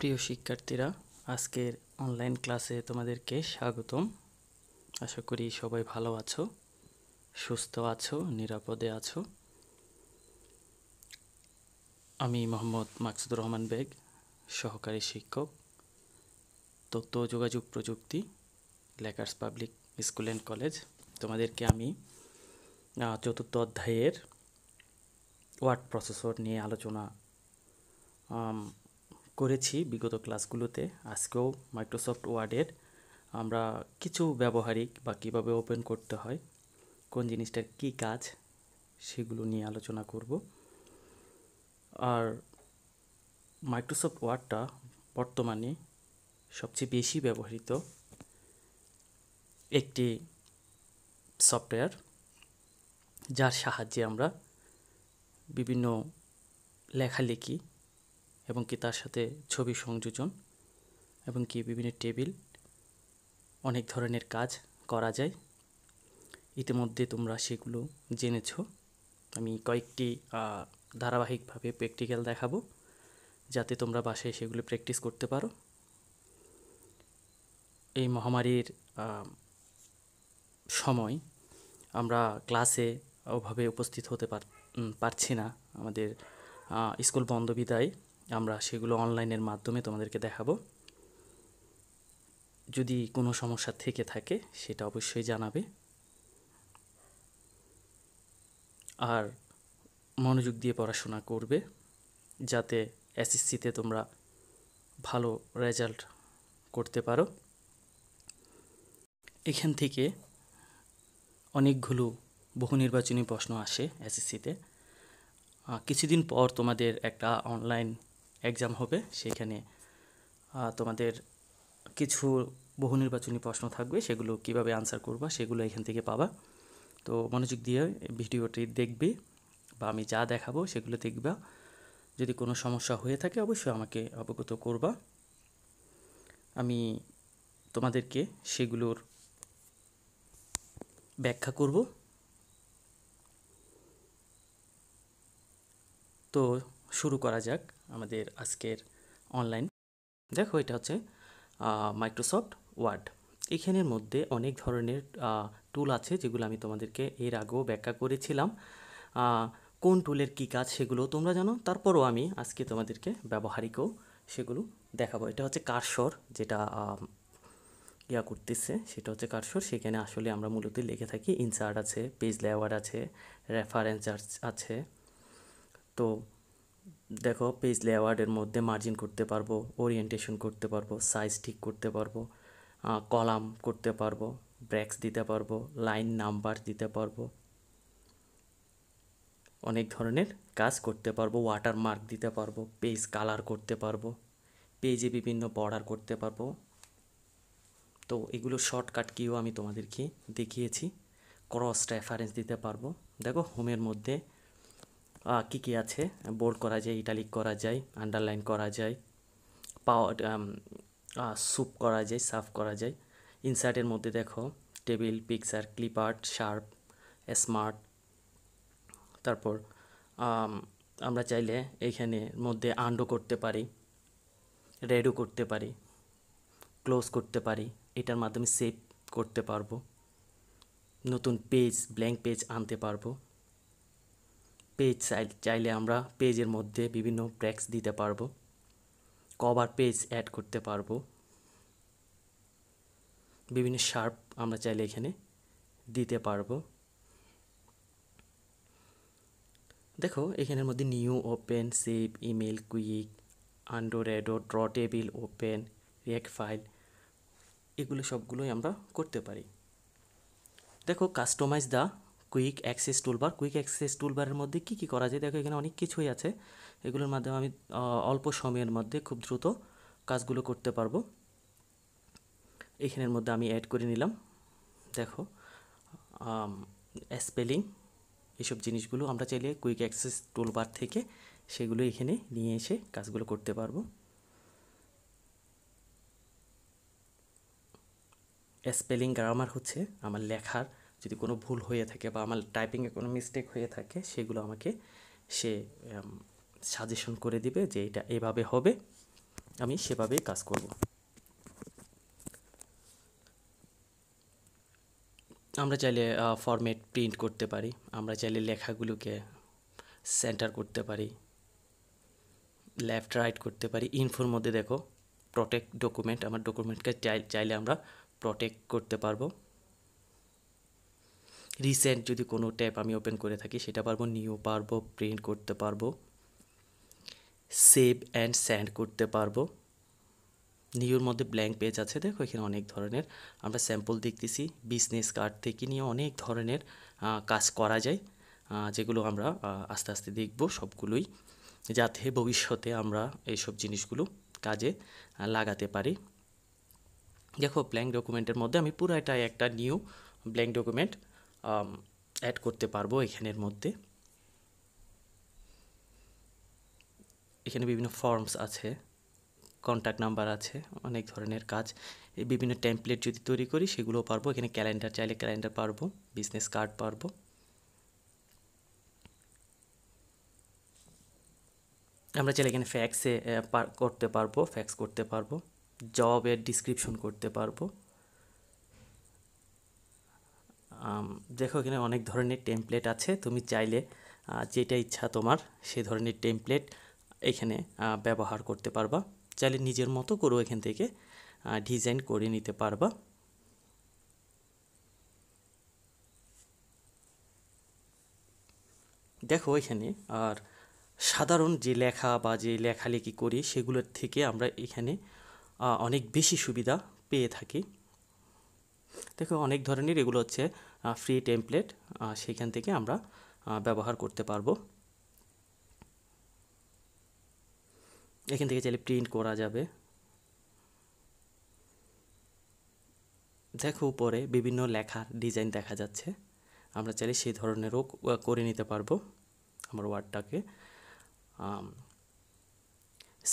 প্রিয় শিক্ষার্থীরা আজকের অনলাইন ক্লাসে তোমাদেরকে স্বাগতম আশা করি সবাই ভালো আছো সুস্থ আছো নিরাপদে আছো আমি মোহাম্মদ মাকসুদুর রহমান বেগ সহকারী শিক্ষক তথ্য যোগাযোগ প্রযুক্তি Lakers public school and college তোমাদেরকে আমি চতুর্থ অধ্যায়ের ওয়ার্ড প্রসেসর নিয়ে আলোচনা করেছি বিগত ক্লাসগুলোতে আজকেও মাইক্রোসফট ওয়ার্ডের আমরা কিছু ব্যবহারিক বা কীভাবে ওপেন করতে হয় কোন জিনিসটার কি কাজ সেগুলো নিয়ে আলোচনা করব আর মাইক্রোসফট ওয়ার্ডটা বর্তমানে সবচেয়ে বেশি ব্যবহৃত একটি সফটওয়্যার যার সাহায্যে আমরা বিভিন্ন লেখালেখি এবং কি তার সাথে ছবি সংযোজন এবং কি বিভিন্ন টেবিল অনেক ধরনের কাজ করা যায় ইতিমধ্যে তোমরা সেগুলো জেনেছ আমি কয়েকটি ধারাবাহিকভাবে প্র্যাকটিক্যাল দেখাবো যাতে তোমরা বাসায় সেগুলো প্র্যাকটিস করতে পারো এই মহামারীর সময় আমরা ক্লাসে ওভাবে উপস্থিত হতে পারছি না আমাদের স্কুল বন্ধ বিদায় আমরা সেগুলো অনলাইনের মাধ্যমে তোমাদেরকে দেখাবো যদি কোনো সমস্যা থেকে থাকে সেটা অবশ্যই জানাবে আর মনোযোগ দিয়ে পড়াশোনা করবে যাতে এসএসসিতে তোমরা ভালো রেজাল্ট করতে পারো এখান থেকে অনেকগুলো বহু নির্বাচনী প্রশ্ন আসে এসএসসিতে কিছুদিন পর তোমাদের একটা অনলাইন এক্সাম হবে সেখানে তোমাদের কিছু বহু নির্বাচনী প্রশ্ন থাকবে সেগুলো কিভাবে আনসার করবা সেগুলো এখান থেকে পাবা তো মনোযোগ দিয়ে ভিডিওটি দেখবে বা আমি যা দেখাবো সেগুলো দেখবা যদি কোনো সমস্যা হয়ে থাকে অবশ্যই আমাকে অবগত করবা আমি তোমাদেরকে সেগুলোর ব্যাখ্যা করব তো শুরু করা যাক আমাদের আজকের অনলাইন দেখো এটা হচ্ছে মাইক্রোসফট ওয়ার্ড এখানের মধ্যে অনেক ধরনের টুল আছে যেগুলো আমি তোমাদেরকে এর আগেও ব্যাখ্যা করেছিলাম কোন টুলের কী কাজ সেগুলো তোমরা জানো তারপরও আমি আজকে তোমাদেরকে ব্যবহারিকও সেগুলো দেখাবো এটা হচ্ছে কারশর যেটা ইয়া করতেছে সেটা হচ্ছে কারশর সেখানে আসলে আমরা মূলত লিখে থাকি ইনসার্ট আছে পেজ লেওয়ার আছে রেফারেন্স আছে তো দেখো পেজ লেআউটের মধ্যে মার্জিন করতে পারবো ওরিয়েন্টেশন করতে পারবো সাইজ ঠিক করতে পারবো কলাম করতে পারবো ব্র্যাক্স দিতে পারবো লাইন নাম্বার দিতে পারবো অনেক ধরনের কাজ করতে পারবো ওয়াটার মার্ক দিতে পারবো পেজ কালার করতে পারবো পেজে বিভিন্ন বর্ডার করতে পারবো তো এগুলো শর্টকাট কিও আমি তোমাদেরকে দেখিয়েছি ক্রস রেফারেন্স দিতে পারবো দেখো হোমের মধ্যে কি কি আছে বোর্ড করা যায় ইটালিক করা যায় আন্ডারলাইন করা যায় পাওয়ার স্যুপ um, করা যায় সাফ করা যায় ইনসার্টের মধ্যে দেখো table picture art sharp smart তারপর আমরা চাইলে এইখানে মধ্যে আন্ডো করতে পারি রেডও করতে পারি ক্লোজ করতে পারি এটার মাধ্যমে সেভ করতে পারবো নতুন পেজ ব্ল্যাঙ্ক পেজ আনতে পারবো পেজ চাইলে আমরা পেজের মধ্যে বিভিন্ন ট্যাক্স দিতে পারবো কভার পেজ অ্যাড করতে পারবো বিভিন্ন শার্প আমরা চাইলে এখানে দিতে পারবো দেখো এখানের মধ্যে new open save email quick undo redo draw table open রেক ফাইল এগুলো সবগুলোই আমরা করতে পারি দেখো customize the quick access toolbar quick access টুলবারের মধ্যে কি কি করা যায় দেখো এখানে অনেক কিছুই আছে এগুলোর মাধ্যমে আমি অল্প সময়ের মধ্যে খুব দ্রুত কাজগুলো করতে পারবো এখানের মধ্যে আমি অ্যাড করে নিলাম দেখো স্পেলিং এসব জিনিসগুলো আমরা চাইলে কুইক অ্যাক্সেস টুলবার থেকে সেগুলো এখানে নিয়ে এসে কাজগুলো করতে পারবো স্পেলিং গ্রামার হচ্ছে আমার লেখার যদি কোনো ভুল হয়ে থাকে বা আমার টাইপিংয়ে কোনো মিস্টেক হয়ে থাকে সেগুলো আমাকে সে সাজেশন করে দিবে যে এটা এভাবে হবে আমি সেভাবেই কাজ করব আমরা চাইলে ফরম্যাট প্রিন্ট করতে পারি আমরা চাইলে লেখাগুলোকে সেন্টার করতে পারি লেফট রাইট করতে পারি ইনফোর মধ্যে দেখো প্রটেক্ট ডকুমেন্ট আমার ডকুমেন্টকে চাইলে আমরা প্রোটেক্ট করতে পারবো রিসেন্ট যদি কোনো ট্যাপ আমি ওপেন করে থাকি সেটা পারবো নিউ পারবো প্রিন্ট করতে পারবো সেভ অ্যান্ড স্যান্ড করতে পারবো নিউর মধ্যে ব্ল্যাঙ্ক পেজ আছে দেখো এখানে অনেক ধরনের আমরা স্যাম্পল দেখতেছি বিজনেস কার্ড থেকে নিয়ে অনেক ধরনের কাজ করা যায় যেগুলো আমরা আস্তে আস্তে দেখব সবগুলোই যাতে ভবিষ্যতে আমরা এইসব জিনিসগুলো কাজে লাগাতে পারি দেখো ব্ল্যাঙ্ক ডকুমেন্টের মধ্যে আমি পুরো এটা একটা নিউ ব্ল্যাঙ্ক ডকুমেন্ট অ্যাড করতে পারবো এখানের মধ্যে এখানে বিভিন্ন ফর্মস আছে কন্ট্যাক্ট নাম্বার আছে অনেক ধরনের কাজ এই বিভিন্ন টেমপ্লেট যদি তৈরি করি সেগুলোও পারবো এখানে ক্যালেন্ডার চাইলে ক্যালেন্ডার পারবো বিজনেস কার্ড পারবো আমরা চাইলে এখানে ফ্যাক্সে করতে পারবো ফ্যাক্স করতে পারবো জবের ডিসক্রিপশন করতে পারবো দেখো এখানে অনেক ধরনের টেমপ্লেট আছে তুমি চাইলে যেটা ইচ্ছা তোমার সে ধরনের টেমপ্লেট এখানে ব্যবহার করতে পারবা চাইলে নিজের মতো করেও এখান থেকে ডিজাইন করে নিতে পারবা দেখো এখানে আর সাধারণ যে লেখা বা যে লেখালেখি করি সেগুলোর থেকে আমরা এখানে অনেক বেশি সুবিধা পেয়ে থাকি দেখো অনেক ধরনের এগুলো হচ্ছে ফ্রি টেমপ্লেট সেখান থেকে আমরা ব্যবহার করতে পারবো এখান থেকে চাইলে প্রিন্ট করা যাবে দেখো উপরে বিভিন্ন লেখার ডিজাইন দেখা যাচ্ছে আমরা চাইলে সেই ধরনেরও করে নিতে পারবো আমার ওয়ার্ডটাকে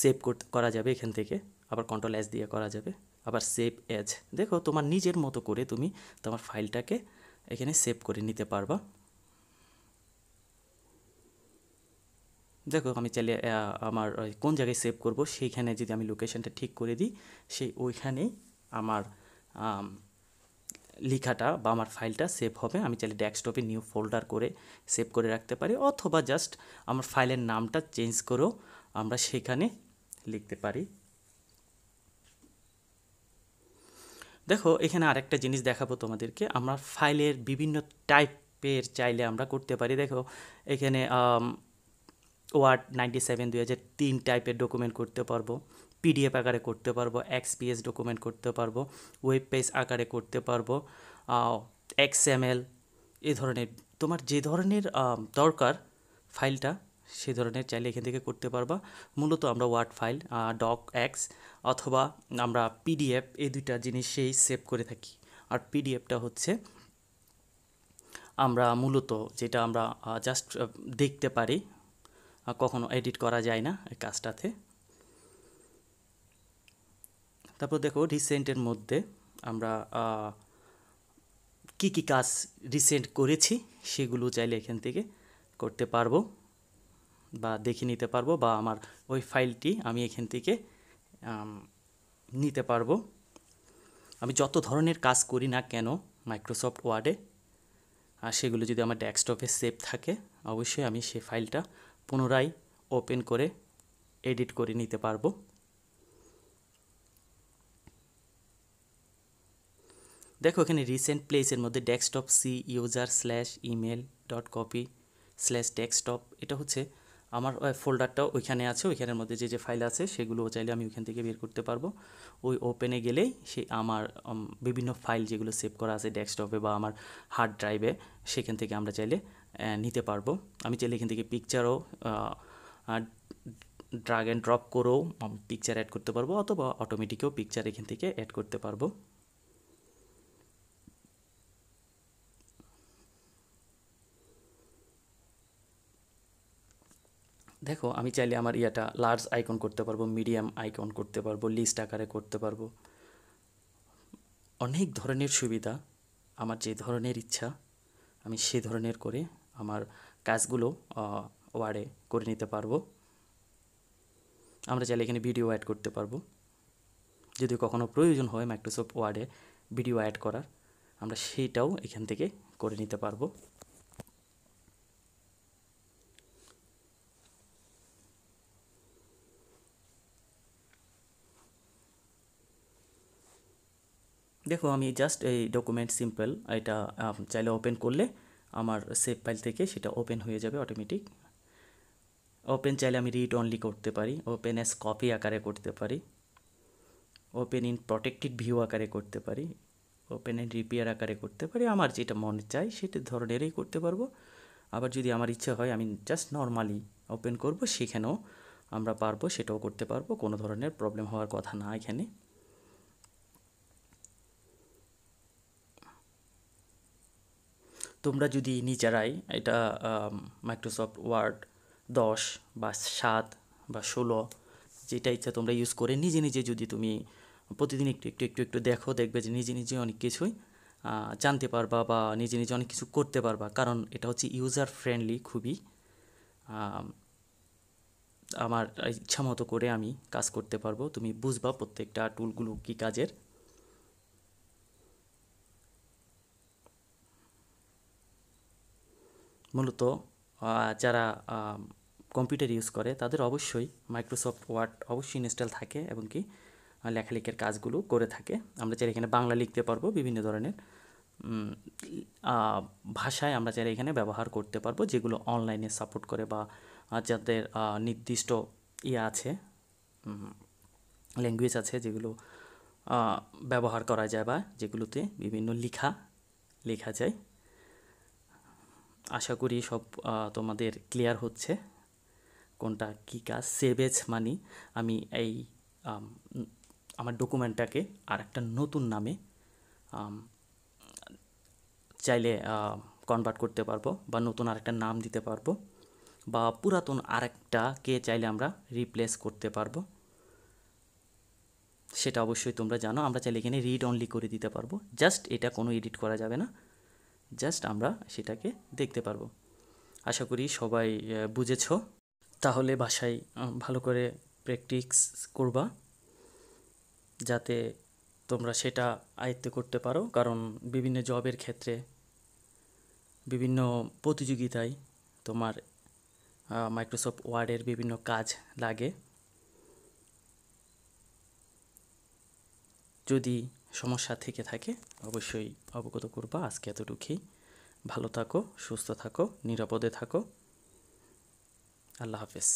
সেভ করা যাবে এখান থেকে আবার কন্ট্রোল এস দিয়ে করা যাবে আবার সেভ এজ দেখো তোমার নিজের মতো করে তুমি তোমার ফাইলটাকে এখানে সেভ করে নিতে পারবা দেখো আমি চাইলে আমার কোন জায়গায় সেভ করব সেইখানে যদি আমি লোকেশনটা ঠিক করে দিই সেই ওইখানেই আমার লেখাটা বা আমার ফাইলটা সেভ হবে আমি চাইলে ডেস্কটপে নিউ ফোল্ডার করে সেভ করে রাখতে পারি অথবা জাস্ট আমার ফাইলের নামটা চেঞ্জ করেও আমরা সেখানে লিখতে পারি দেখো এখানে আরেকটা জিনিস দেখাবো তোমাদেরকে আমরা ফাইলের বিভিন্ন টাইপের চাইলে আমরা করতে পারি দেখো এখানে ওয়ার্ড নাইনটি সেভেন দুই হাজার তিন টাইপের ডকুমেন্ট করতে পারবো পিডিএফ আকারে করতে পারবো এক্সপিএস ডকুমেন্ট করতে পারবো ওয়েব পেজ আকারে করতে পারবো এক্স এম এল এ ধরনের তোমার যে ধরনের দরকার ফাইলটা সে ধরনের চাইলে এখান থেকে করতে পারবা মূলত আমরা ওয়ার্ড ফাইল ডক এক্স অথবা আমরা পিডিএফ এই দুইটা জিনিসেই সেভ করে থাকি আর পিডিএফটা হচ্ছে আমরা মূলত যেটা আমরা জাস্ট দেখতে পারি কখনো এডিট করা যায় না এই কাজটাতে তারপর দেখো রিসেন্টের মধ্যে আমরা কি কি কাজ রিসেন্ট করেছি সেগুলো চাইলে এখান থেকে করতে পারবো বা দেখে নিতে পারবো বা আমার ওই ফাইলটি আমি এখান থেকে নিতে পারবো আমি যত ধরনের কাজ করি না কেন মাইক্রোসফট ওয়ার্ডে আর সেগুলো যদি আমার ডেস্কটপে সেভ থাকে অবশ্যই আমি সেই ফাইলটা পুনরায় ওপেন করে এডিট করে নিতে পারবো দেখো এখানে রিসেন্ট প্লেসের মধ্যে desktop C user slash email dot copy slash desktop এটা হচ্ছে আমার ফোল্ডারটা ওইখানে আছে ওইখানের মধ্যে যে যে ফাইল আছে সেগুলো চাইলে আমি ওইখান থেকে বের করতে পারবো ওই ওপেনে গেলেই সে আমার বিভিন্ন ফাইল যেগুলো সেভ করা আছে ডেস্কটপে বা আমার হার্ড ড্রাইভে সেখান থেকে আমরা চাইলে নিতে পারবো আমি চাইলে এখান থেকে পিকচারও ড্রাগ অ্যান্ড ড্রপ করেও পিকচার অ্যাড করতে পারবো অথবা অটোমেটিকেও পিকচার এখান থেকে অ্যাড করতে পারবো দেখো আমি চাইলে আমার ইয়াটা লার্জ আইকন করতে পারবো মিডিয়াম আইকন করতে পারবো লিস্ট আকারে করতে পারবো অনেক ধরনের সুবিধা আমার যে ধরনের ইচ্ছা আমি সে ধরনের করে আমার কাজগুলো ওয়ার্ডে করে নিতে পারবো আমরা চাইলে এখানে ভিডিও অ্যাড করতে পারবো যদি কখনও প্রয়োজন হয় মাইক্রোসফট ওয়ার্ডে ভিডিও অ্যাড করার আমরা সেইটাও এখান থেকে করে নিতে পারবো দেখো আমি জাস্ট এই ডকুমেন্ট সিম্পল এটা চাইলে ওপেন করলে আমার সেভ ফাইল থেকে সেটা ওপেন হয়ে যাবে অটোমেটিক ওপেন চাইলে আমি রিড অনলি করতে পারি ওপেন এস কপি আকারে করতে পারি ওপেন ইন প্রোটেক্টেড ভিউ আকারে করতে পারি ওপেন ইন রিপেয়ার আকারে করতে পারি আমার যেটা মনে চাই সেটা ধরনেরই করতে পারবো আবার যদি আমার ইচ্ছা হয় আমি জাস্ট নর্মালি ওপেন করব সেখানেও আমরা পারবো সেটাও করতে পারবো কোনো ধরনের প্রবলেম হওয়ার কথা না এখানে তোমরা যদি নিজেরাই এটা মাইক্রোসফট ওয়ার্ড দশ বা সাত বা ষোলো যেটা ইচ্ছা তোমরা ইউজ করে নিজে নিজে যদি তুমি প্রতিদিন একটু একটু একটু একটু দেখো দেখবে যে নিজে নিজে অনেক কিছুই জানতে পারবা বা নিজে নিজে অনেক কিছু করতে পারবা কারণ এটা হচ্ছে ইউজার ফ্রেন্ডলি খুবই আমার ইচ্ছা মতো করে আমি কাজ করতে পারবো তুমি বুঝবা প্রত্যেকটা টুলগুলো কী কাজের মূলত যারা কম্পিউটার ইউজ করে তাদের অবশ্যই মাইক্রোসফট ওয়ার্ড অবশ্যই ইনস্টল থাকে এবং কি লেখালেখির কাজগুলো করে থাকে আমরা চাই এখানে বাংলা লিখতে পারবো বিভিন্ন ধরনের ভাষায় আমরা চাই এখানে ব্যবহার করতে পারবো যেগুলো অনলাইনে সাপোর্ট করে বা যাদের নির্দিষ্ট ইয়ে আছে ল্যাঙ্গুয়েজ আছে যেগুলো ব্যবহার করা যায় বা যেগুলোতে বিভিন্ন লেখা লেখা যায় আশা করি সব তোমাদের ক্লিয়ার হচ্ছে কোনটা কী কাজ সেভেজ মানি আমি এই আমার ডকুমেন্টটাকে আর একটা নতুন নামে চাইলে কনভার্ট করতে পারবো বা নতুন আর একটা নাম দিতে পারবো বা পুরাতন আরেকটাকে চাইলে আমরা রিপ্লেস করতে পারবো সেটা অবশ্যই তোমরা জানো আমরা চাইলে এখানে রিড অনলি করে দিতে পারবো জাস্ট এটা কোনো এডিট করা যাবে না জাস্ট আমরা সেটাকে দেখতে পারবো আশা করি সবাই বুঝেছ তাহলে বাসায় ভালো করে প্র্যাকটিস করবা যাতে তোমরা সেটা আয়ত্ত করতে পারো কারণ বিভিন্ন জবের ক্ষেত্রে বিভিন্ন প্রতিযোগিতায় তোমার মাইক্রোসফট ওয়ার্ডের বিভিন্ন কাজ লাগে যদি সমস্যা থেকে থাকে অবশ্যই অবগত করবা আজকে এতটুকুই ভালো থাকো সুস্থ থাকো নিরাপদে থাকো আল্লাহ হাফেজ